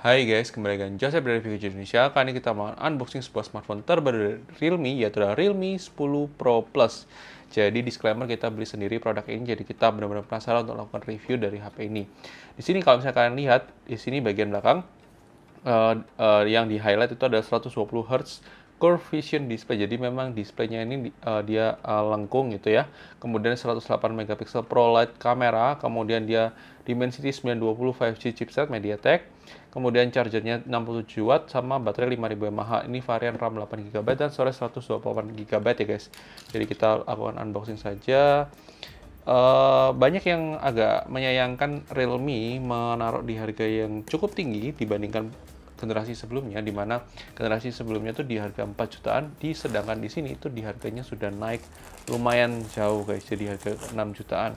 Hai guys, kembali dengan Joseph dari Vicky Indonesia. Kali ini kita melakukan unboxing sebuah smartphone terbaru dari Realme, yaitu adalah Realme 10 Pro Plus. Jadi disclaimer kita beli sendiri produk ini, jadi kita benar-benar penasaran untuk melakukan review dari HP ini. Di sini kalau misalnya kalian lihat, di sini bagian belakang, uh, uh, yang di highlight itu ada 120 Hz Curve Vision Display. Jadi memang displaynya ini uh, dia uh, lengkung gitu ya. Kemudian 108 megapiksel Pro Light kamera, kemudian dia Dimensity 920 5G chipset MediaTek. Kemudian chargernya 67 watt sama baterai 5000 mAh. Ini varian RAM 8 GB dan storage 128 GB ya guys. Jadi kita lakukan unboxing saja. Uh, banyak yang agak menyayangkan Realme menaruh di harga yang cukup tinggi dibandingkan generasi sebelumnya di mana generasi sebelumnya itu di harga 4 jutaan di sedangkan di sini itu di harganya sudah naik lumayan jauh guys jadi harga 6 jutaan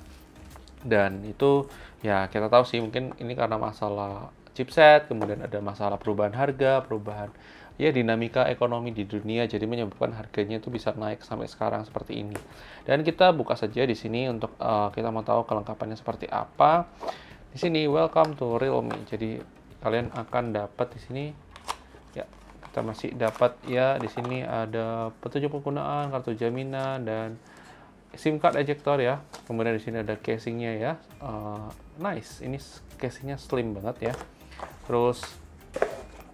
dan itu ya kita tahu sih mungkin ini karena masalah chipset kemudian ada masalah perubahan harga perubahan ya dinamika ekonomi di dunia jadi menyebabkan harganya itu bisa naik sampai sekarang seperti ini dan kita buka saja di sini untuk uh, kita mau tahu kelengkapannya seperti apa di sini welcome to Realme jadi kalian akan dapat di sini ya kita masih dapat ya di sini ada petunjuk penggunaan kartu jaminan dan SIM card ejector ya kemudian di sini ada casingnya ya uh, nice ini casingnya slim banget ya terus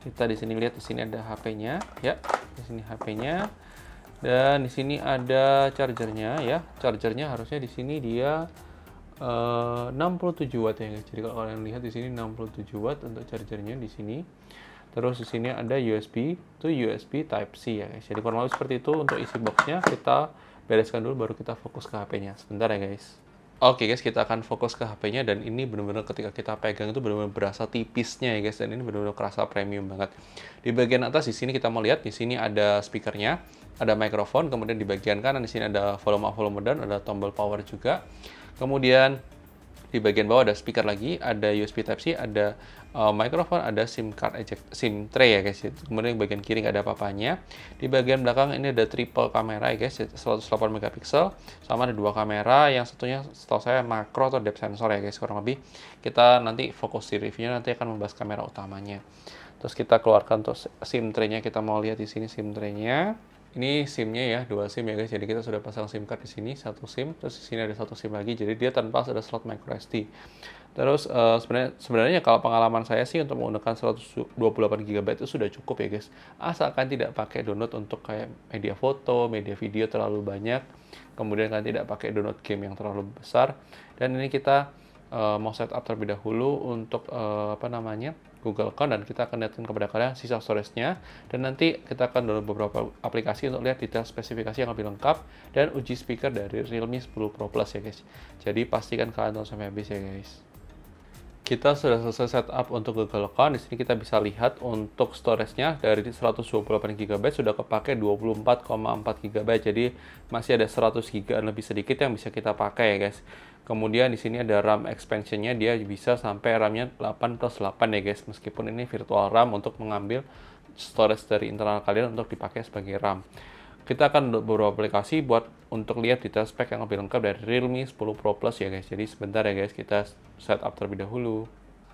kita di sini lihat di sini ada HP-nya ya di sini HP-nya dan di sini ada chargernya ya chargernya harusnya di sini dia 67 eh, watt ya guys. Jadi kalau kalian lihat di sini 67 watt untuk chargernya di sini. Terus di sini ada USB, to USB Type C ya guys. Jadi kurang lebih seperti itu untuk isi boxnya kita bereskan dulu baru kita fokus ke HP-nya. Sebentar ya guys. Oke okay guys, kita akan fokus ke HP-nya dan ini benar-benar ketika kita pegang itu benar-benar berasa tipisnya ya guys dan ini benar-benar kerasa premium banget. Di bagian atas di sini kita melihat di sini ada speakernya, ada mikrofon, kemudian di bagian kanan di sini ada volume up, volume down, ada tombol power juga. Kemudian di bagian bawah ada speaker lagi, ada USB Type-C, ada uh, microphone, ada SIM card eject, SIM tray ya guys. Kemudian di bagian kiri nggak ada apa-apanya. Di bagian belakang ini ada triple kamera ya guys, 108 megapiksel, sama ada dua kamera yang satunya setahu saya makro atau depth sensor ya guys kurang lebih. Kita nanti fokus di reviewnya nanti akan membahas kamera utamanya. Terus kita keluarkan terus SIM tray-nya, kita mau lihat di sini SIM tray-nya ini SIM-nya ya, dua SIM ya guys. Jadi kita sudah pasang SIM card di sini, satu SIM, terus di sini ada satu SIM lagi. Jadi dia tanpa ada slot micro SD. Terus uh, sebenarnya sebenarnya kalau pengalaman saya sih untuk menggunakan 128 GB itu sudah cukup ya guys. Asalkan tidak pakai download untuk kayak media foto, media video terlalu banyak. Kemudian kan tidak pakai download game yang terlalu besar. Dan ini kita uh, mau setup terlebih dahulu untuk uh, apa namanya? Google Account dan kita akan lihatkan kepada kalian sisa storage-nya dan nanti kita akan download beberapa aplikasi untuk lihat detail spesifikasi yang lebih lengkap dan uji speaker dari Realme 10 Pro Plus ya guys jadi pastikan kalian nonton sampai habis ya guys kita sudah selesai setup untuk Google Account. Di sini kita bisa lihat untuk storage-nya dari 128 GB sudah kepake 24,4 GB. Jadi masih ada 100 GB lebih sedikit yang bisa kita pakai ya guys. Kemudian di sini ada RAM expansionnya, dia bisa sampai RAM-nya 8 plus 8 ya guys, meskipun ini virtual RAM untuk mengambil storage dari internal kalian untuk dipakai sebagai RAM. Kita akan beberapa aplikasi buat untuk lihat detail spek yang lebih lengkap dari Realme 10 Pro Plus ya guys. Jadi sebentar ya guys, kita setup terlebih dahulu.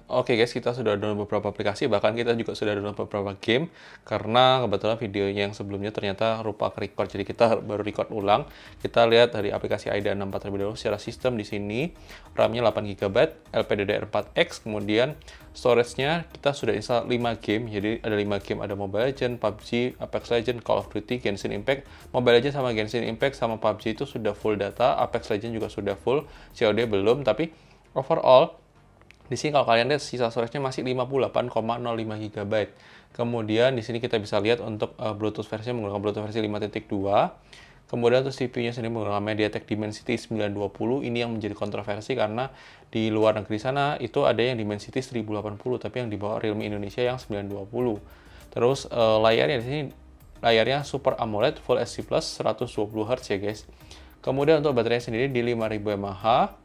Oke okay guys, kita sudah download beberapa aplikasi, bahkan kita juga sudah download beberapa game, karena kebetulan videonya yang sebelumnya ternyata rupa record, jadi kita baru record ulang. Kita lihat dari aplikasi AIDA 64 terlebih dahulu secara sistem di sini, RAM-nya 8GB, LPDDR4X, kemudian storage-nya kita sudah install 5 game, jadi ada 5 game, ada Mobile Legends, PUBG, Apex Legends, Call of Duty, Genshin Impact, Mobile Legends sama Genshin Impact sama PUBG itu sudah full data, Apex Legends juga sudah full, COD belum, tapi overall di sini kalau kalian lihat sisa storage-nya masih 58,05 GB. Kemudian di sini kita bisa lihat untuk uh, Bluetooth versinya menggunakan Bluetooth versi 5.2. Kemudian untuk CPU-nya sendiri menggunakan MediaTek Dimensity 920. Ini yang menjadi kontroversi karena di luar negeri sana itu ada yang Dimensity 1080 tapi yang dibawa Realme Indonesia yang 920. Terus uh, layarnya di sini layarnya Super AMOLED Full HD Plus 120 Hz ya guys. Kemudian untuk baterainya sendiri di 5000 mAh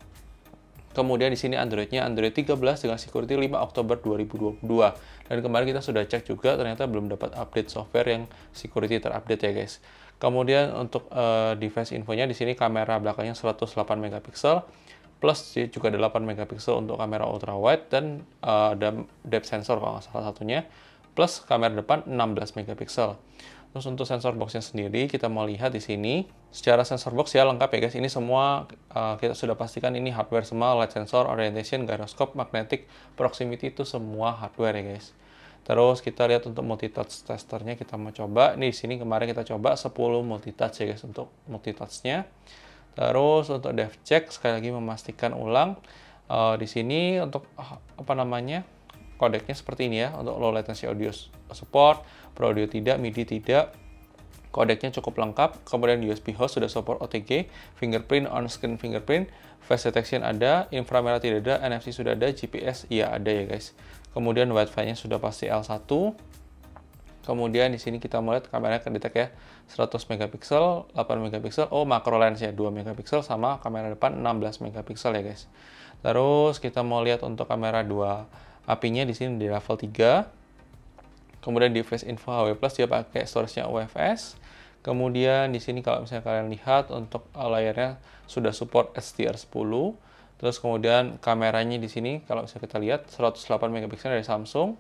Kemudian di sini Androidnya Android 13 dengan security 5 Oktober 2022. Dan kemarin kita sudah cek juga ternyata belum dapat update software yang security terupdate ya guys. Kemudian untuk uh, device infonya di sini kamera belakangnya 108 megapiksel plus juga 8 megapiksel untuk kamera ultra wide dan uh, ada depth sensor kalau salah satunya plus kamera depan 16 megapiksel. Terus untuk sensor boxnya sendiri kita mau lihat di sini secara sensor box ya lengkap ya guys. Ini semua uh, kita sudah pastikan ini hardware semua light sensor, orientation, gyroscope, magnetic, proximity itu semua hardware ya guys. Terus kita lihat untuk multi touch testernya kita mau coba. Ini di sini kemarin kita coba 10 multi touch ya guys untuk multi touchnya. Terus untuk dev check sekali lagi memastikan ulang uh, di sini untuk apa namanya? kodeknya seperti ini ya untuk low latency audio support, pro audio tidak, MIDI tidak, kodeknya cukup lengkap, kemudian USB host sudah support OTG, fingerprint, on-screen fingerprint, face detection ada, inframerah tidak ada, NFC sudah ada, GPS iya ada ya guys. Kemudian wifi nya sudah pasti L1. Kemudian di sini kita melihat kamera kedetek ya, 100 megapiksel, 8 megapiksel, oh makro lens ya, 2 megapiksel sama kamera depan 16 megapiksel ya guys. Terus kita mau lihat untuk kamera 2 API-nya di sini di level 3. Kemudian di face info HW Plus dia pakai storage-nya UFS. Kemudian di sini kalau misalnya kalian lihat untuk layarnya sudah support STR 10. Terus kemudian kameranya di sini kalau misalnya kita lihat 108 megapiksel dari Samsung.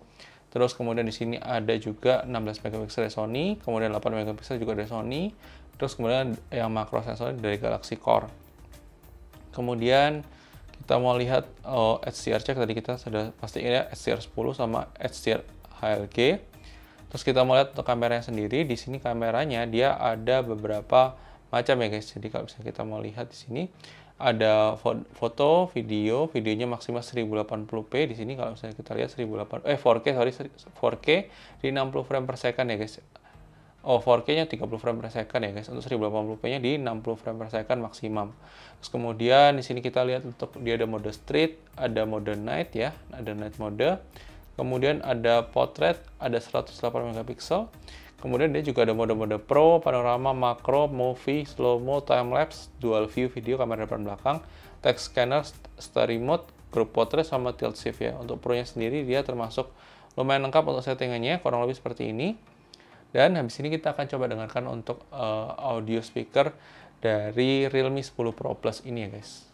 Terus kemudian di sini ada juga 16 megapiksel dari Sony, kemudian 8 megapiksel juga dari Sony. Terus kemudian yang makro sensor dari Galaxy Core. Kemudian kita mau lihat uh, oh, HCR check tadi kita sudah pasti ya HCR 10 sama HCR HLG terus kita mau lihat untuk kameranya sendiri di sini kameranya dia ada beberapa macam ya guys jadi kalau misalnya kita mau lihat di sini ada foto, video, videonya maksimal 1080p di sini kalau misalnya kita lihat 1080 eh 4K sorry 4K di 60 frame per second ya guys oh 4K-nya 30 frame per second ya guys untuk 1080p-nya di 60 frame per second maksimum. Terus kemudian di sini kita lihat untuk dia ada mode street, ada mode night ya, ada night mode. Kemudian ada portrait, ada 108 megapiksel. Kemudian dia juga ada mode-mode pro, panorama, makro, movie, slow mo, time lapse, dual view video, kamera depan belakang, text scanner, story mode, group portrait sama tilt shift ya. Untuk pro-nya sendiri dia termasuk lumayan lengkap untuk settingannya, kurang lebih seperti ini. Dan habis ini kita akan coba dengarkan untuk uh, audio speaker dari Realme 10 Pro Plus ini ya guys.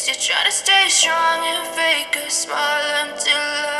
I you're trying to stay strong and fake a smile until I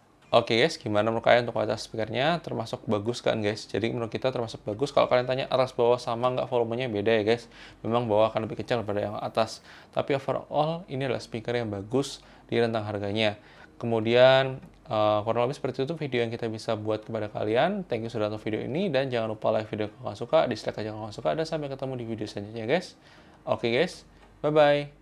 Oke okay guys, gimana menurut kalian untuk kualitas speakernya? Termasuk bagus kan guys? Jadi menurut kita termasuk bagus. Kalau kalian tanya atas bawah sama nggak volumenya beda ya guys. Memang bawah akan lebih kecil daripada yang atas. Tapi overall ini adalah speaker yang bagus di rentang harganya. Kemudian uh, kurang lebih seperti itu video yang kita bisa buat kepada kalian. Thank you sudah nonton video ini dan jangan lupa like video kalau kalian suka, dislike aja kalau kalian suka. Dan sampai ketemu di video selanjutnya guys. Oke okay guys, bye bye.